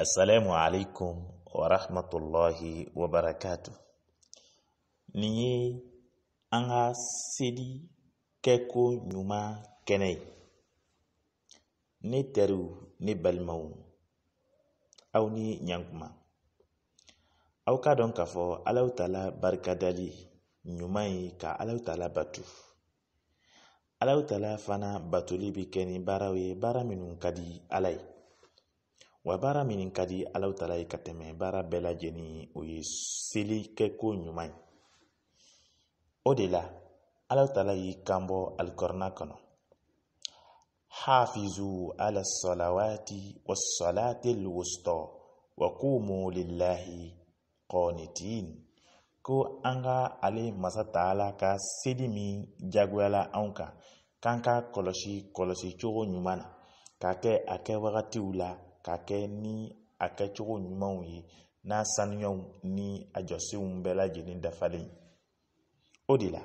Assalamu alaikum wa rahmatullahi wa barakatuh. Nin ye an ka nyuma kenai. ɲuman teru ni Ne teriw ne aw ni ɲankuma. Aw k'a dɔn k'a fɔ Alahu taala barikadali ɲuman ye ka Alahu taala bato. Alahu taala fana batoli bɛ kɛ ni baaraw ye baara ka di Ala ye wa baara min ka di alaw taala ye ka tɛmɛ baara bɛɛ lajɛlen o ye seli ko ɲuman ye o de la alaw taala y'i kanbɔ alikɔrɔna kɔnɔ hafizu ala salawati wasalati lwusta wa qumu qanitin ko an ka ale masa taala ka seli min jagoyala anw kan k'an ka kɔlɔsi kɔlɔsi cogo ɲuman na k'a kɛ a kɛ wagatiw la k'a kɛ ni a kɛcogo ɲumanw ye n'a sanuyaw ni a jɔsenw bɛɛ lajɛlen dafalen o de e, e la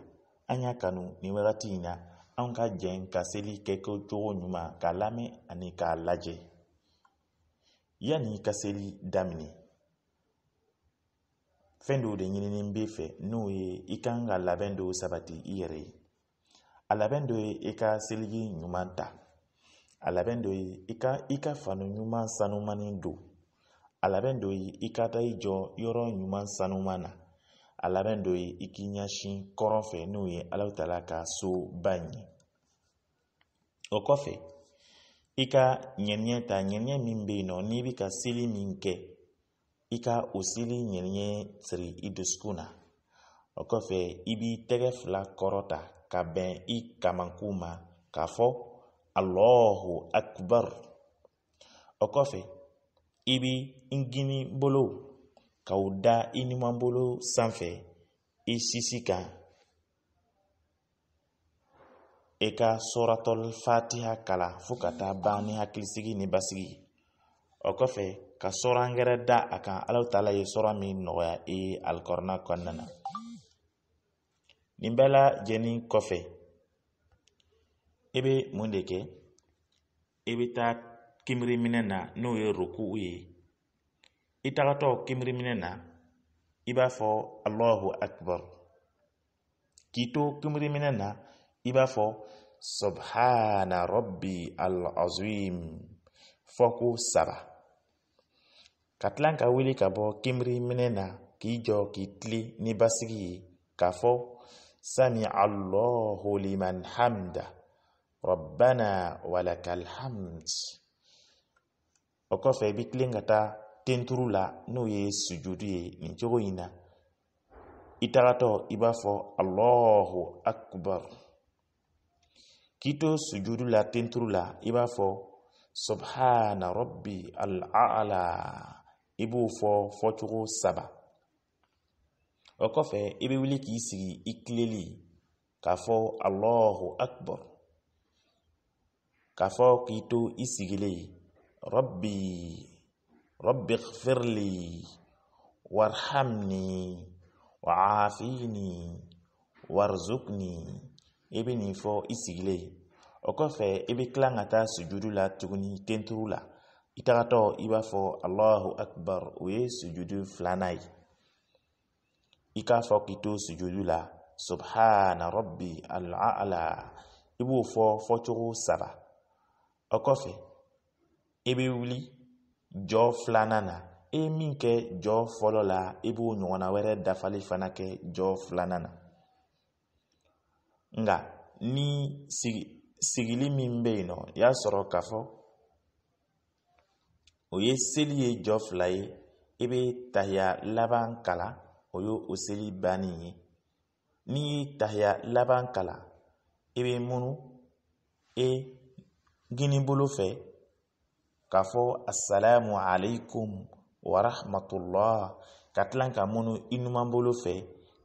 an y'a kanu nin wagati in na an ka jɛn ka seli kɛcogo ɲuman k'a lamɛn ani k'a lajɛ yanni ka seli daminɛ fɛn dɔw de ɲinini bɛ fɛ n'o ye i kan ka labɛn dɔw sabati i yɛrɛ ye a labɛn dɔ ye i ka seliji ɲuman ta a labɛn dɔ ye i ka i ka fani ɲuman sanumanin don a labɛn dɔ ye i ka taa i jɔ yɔrɔ ɲuman sanuman na a labɛn dɔ ye i k'i ɲɛsin kɔrɔn fɛ n'o ye alahu taala ka so ba in ye o kɔfɛ i ka ɲɛniyɛ ta ɲɛniyɛ min bɛ yen nɔ n'i bɛ ka seli min kɛ i ka o seli ɲɛniyɛ siri i dusukun na o kɔfɛ i b'i tɛgɛ fila kɔrɔta ka bɛn i kamakun ma k'a fɔ allahu akbar o kɔfɛ i bi ngini bolo k'aw da i numanbolo sanfɛ i sisi fatiha kala fukata ka taa ban hakilisigi ni basigi o kɔfɛ ka sɔran gɛrɛ da a kan alahu taala ye sɔra min nɔgɔya i ye alikɔrɔna kɔnɔna na nin bɛɛ lajɛlen kɔfɛ i bɛ mun de kɛ i bɛ taa kinbiri minɛ na n'o ye rukuw ye i tagatɔ kinbiri minɛ na i b'a fɔ alahu akbar k'i to kinbiri minɛ na i b'a fɔ subhana rabbi al-azim saba ka tila ka wuli ka bɔ kinbiri minɛ na k'i jɔ k'i tile ni basigi ye k'a fɔ sami allahu liman hamda rabbana walakal hamd o kɔfɛ i bi tilen ka taa tenturu la n'o ye sujudu ye nin cogo in na i tagatɔ i b'a fɔ allahu akbar k'i to sujudu la tenturu la i b'a subhana rabbi al'ala i b'o fɔ saba o kɔfɛ i bɛ sigi i tileli k'a allahu akbar k'a fɔ k'i to i sigilen rabbi rabbi ghfirli warhamni wa'afini warzukni i bɛ nin fɔ i sigilen o kɔfɛ i bɛ tila ka taa sujudu la tuguni tenturu la i tagatɔ i b'a fɔ alahu akbar o ye sujudu filanan ye i k'a fɔ k'i to sujudu la subhana rabbi al i b'o fɔ fɔcogo saba ọkọfị ebe wuli jọọ filanan na e ye min kɛ jɔ fɔlɔ la i e b'o ɲɔgɔnna wɛrɛ dafali fana kɛ jɔ filanan na nka ni sigi sigili min bɛ yen nɔ i y'a sɔrɔ k'a fɔ o ye seli ye jɔ fila ye i bɛ tahiya laban kalan o ye o seli bannen ye n'i ye tahiya laban kalan i bɛ munu e gini bolo fɛ k'a fɔ assalamu alaikum wa ka tilan ka munnu i numan bolo fɛ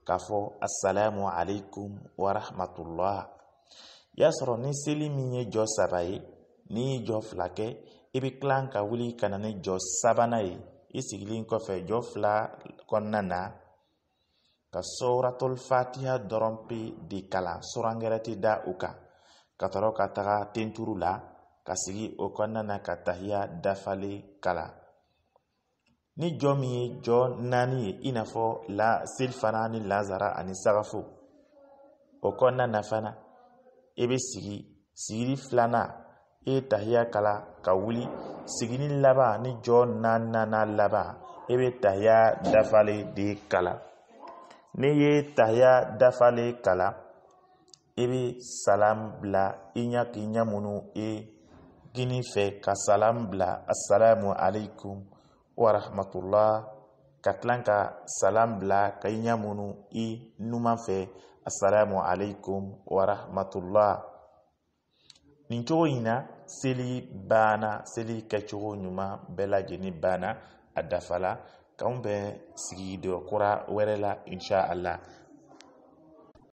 k'a fɔ asalamu alaikum wa y'a sɔrɔ ni seli min ye jɔ saba ye n'i jo jɔ fila kɛ i ka wuli ka na ni jɔ sabanan ye i fe kɔfɛ jɔ fila kɔnɔna ka suratul fatiha dorompi di de kalan da uka kan ka tinturula ka taga tenturu la ka sigi o kɔnɔna na ka tahiya dafalen kala ni jɔ min ye jɔ naani ye i n'a fɔ la selifana e ni lazara ani sagafo o kɔnɔna na fana i bɛ sigi sigili filanan i ye tahiya kala ka wuli sigili laban ni jɔ naaninan laban i bɛ tahiya dafalen de kala n'i ye tahiya dafalen kala i bɛ salam bila i ɲɛ k'i ɲɛ munnu i e gini fɛ ka salam bila assalamu alaikum warahmatullah ka tilan ka salam bila ka i ɲa munu i numan fɛ assalamu alaikum warahmatullah nin cogo in na seli banna seli kɛcogo ɲuman bɛɛ lajɛlen banna a dafala k'anw bɛ sigidɔ kura wɛrɛ la insha allah